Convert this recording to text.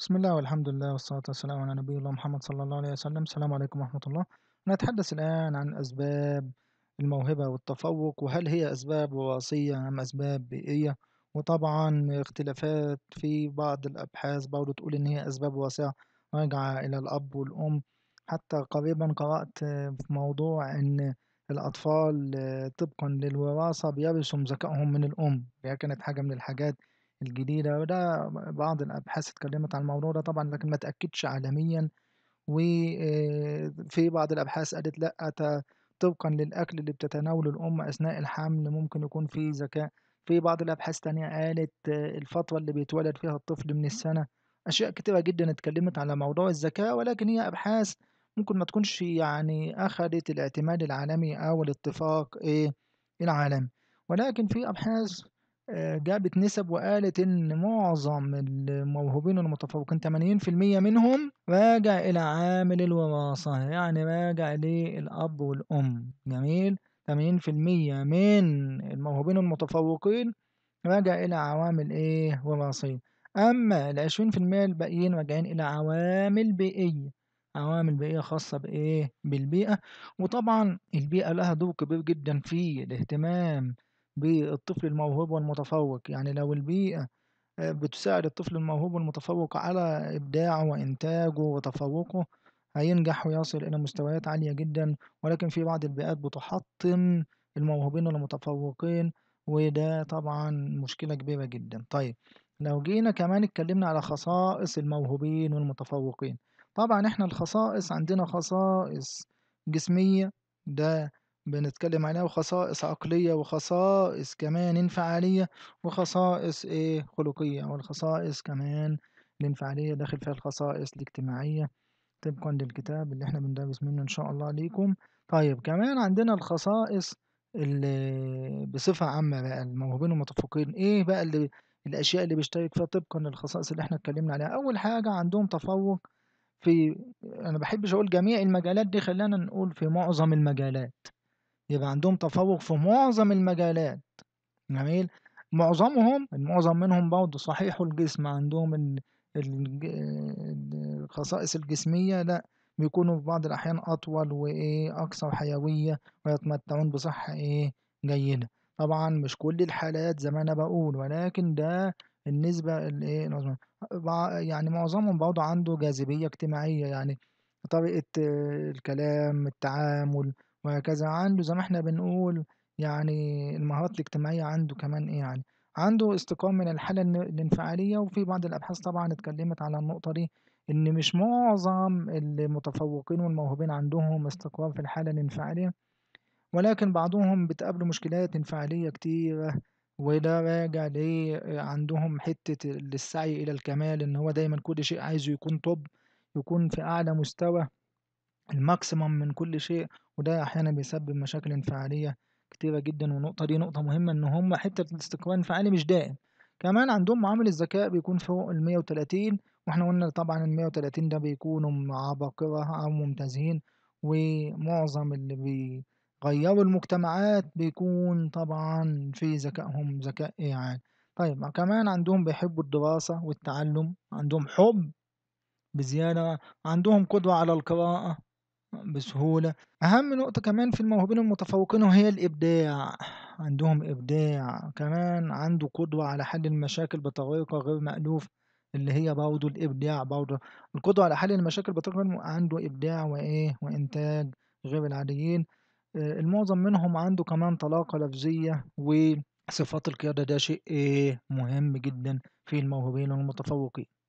بسم الله والحمد لله والصلاة والسلام على نبي الله محمد صلى الله عليه وسلم السلام عليكم ورحمة الله نتحدث الآن عن أسباب الموهبة والتفوق وهل هي أسباب وراثية أم أسباب بيئية وطبعا اختلافات في بعض الأبحاث برضه تقول إن هي أسباب واسعة راجعة إلى الأب والأم حتى قريبا قرأت في موضوع إن الأطفال طبقا للوراثة بيرسم ذكائهم من الأم هي كانت حاجة من الحاجات الجديدة، وده بعض الأبحاث اتكلمت عن الموضوع ده طبعًا لكن ما تأكدش عالميًا، وفي آه، في بعض الأبحاث قالت لأ طبقًا للأكل اللي بتتناوله الأم أثناء الحمل ممكن يكون في ذكاء، في بعض الأبحاث تانية قالت آه، الفترة اللي بيتولد فيها الطفل من السنة، أشياء كتيرة جدًا اتكلمت على موضوع الذكاء، ولكن هي أبحاث ممكن ما تكونش يعني أخذت الاعتماد العالمي أو الاتفاق إيه العالمي، ولكن في أبحاث آه، جابت نسب وقالت ان معظم الموهوبين المتفوقين 80% منهم راجع الى عامل الوراثة يعني راجع للاب والام جميل 80% من الموهوبين المتفوقين راجع الى عوامل ايه وراثية اما ال 20% الباقيين راجعين الى عوامل بيئية عوامل بيئية خاصة بايه بالبيئة وطبعا البيئة لها دور كبير جدا في الاهتمام بالطفل الموهوب والمتفوق يعني لو البيئة آه، بتساعد الطفل الموهوب والمتفوق على إبداعه وإنتاجه وتفوقه هينجح ويصل إلى مستويات عالية جدا ولكن في بعض البيئات بتحطم الموهوبين والمتفوقين وده طبعا مشكلة كبيرة جدا طيب لو جينا كمان اتكلمنا على خصائص الموهوبين والمتفوقين طبعا احنا الخصائص عندنا خصائص جسمية ده بنتكلم عليها وخصائص عقلية وخصائص كمان انفعالية وخصائص ايه خلقية والخصائص كمان الانفعالية داخل فيها الخصائص الاجتماعية طبقا للكتاب اللي احنا بندرس منه ان شاء الله ليكم طيب كمان عندنا الخصائص اللي بصفة عامة بقى الموهوبين والمتفوقين ايه بقى اللي الاشياء اللي بيشترك فيها طبقا للخصائص اللي احنا اتكلمنا عليها اول حاجة عندهم تفوق في انا بحبش اقول جميع المجالات دي خلينا نقول في معظم المجالات يبقى عندهم تفوق في معظم المجالات جميل معظمهم المعظم منهم برضه صحيح الجسم عندهم الخصائص الجسمية لا بيكونوا في بعض الأحيان أطول وإيه أكثر حيوية ويتمتعون بصحة إيه جيدة طبعا مش كل الحالات زي ما أنا بقول ولكن ده النسبة الإيه يعني معظمهم برضه عنده جاذبية اجتماعية يعني طريقة آه، الكلام التعامل وهكذا. عنده زي ما إحنا بنقول يعني المهارات الاجتماعية عنده كمان إيه يعني، عنده استقامة من الحالة الانفعالية، وفي بعض الأبحاث طبعًا اتكلمت على النقطة دي، إن مش معظم المتفوقين والموهوبين عندهم استقرار في الحالة الانفعالية، ولكن بعضهم بتقابله مشكلات انفعالية كتيرة، وده راجع ليه عندهم حتة السعي إلى الكمال، إن هو دايمًا كل شيء عايزه يكون طب يكون في أعلى مستوى. الماكسيمم من كل شيء وده أحيانا بيسبب مشاكل انفعالية كتيرة جدا والنقطة دي نقطة مهمة إن هم حتة الاستقرار الانفعالي مش دائم كمان عندهم معامل الذكاء بيكون فوق ال 130 واحنا قلنا طبعا ال 130 ده بيكونوا عباقرة أو ممتازين ومعظم اللي بيغيروا المجتمعات بيكون طبعا في ذكائهم ذكاء عالي طيب كمان عندهم بيحبوا الدراسة والتعلم عندهم حب بزيادة عندهم قدرة على القراءة بسهولة أهم نقطة كمان في الموهوبين المتفوقين وهي الإبداع عندهم إبداع كمان عنده قدرة على حل المشاكل بطريقة غير مألوف اللي هي برضه الإبداع برضه القدرة على حل المشاكل بطريقة م- عنده إبداع وإيه وإنتاج غير العاديين آه، المعظم منهم عنده كمان طلاقة لفظية وصفات القيادة ده شيء إيه مهم جدا في الموهوبين المتفوقين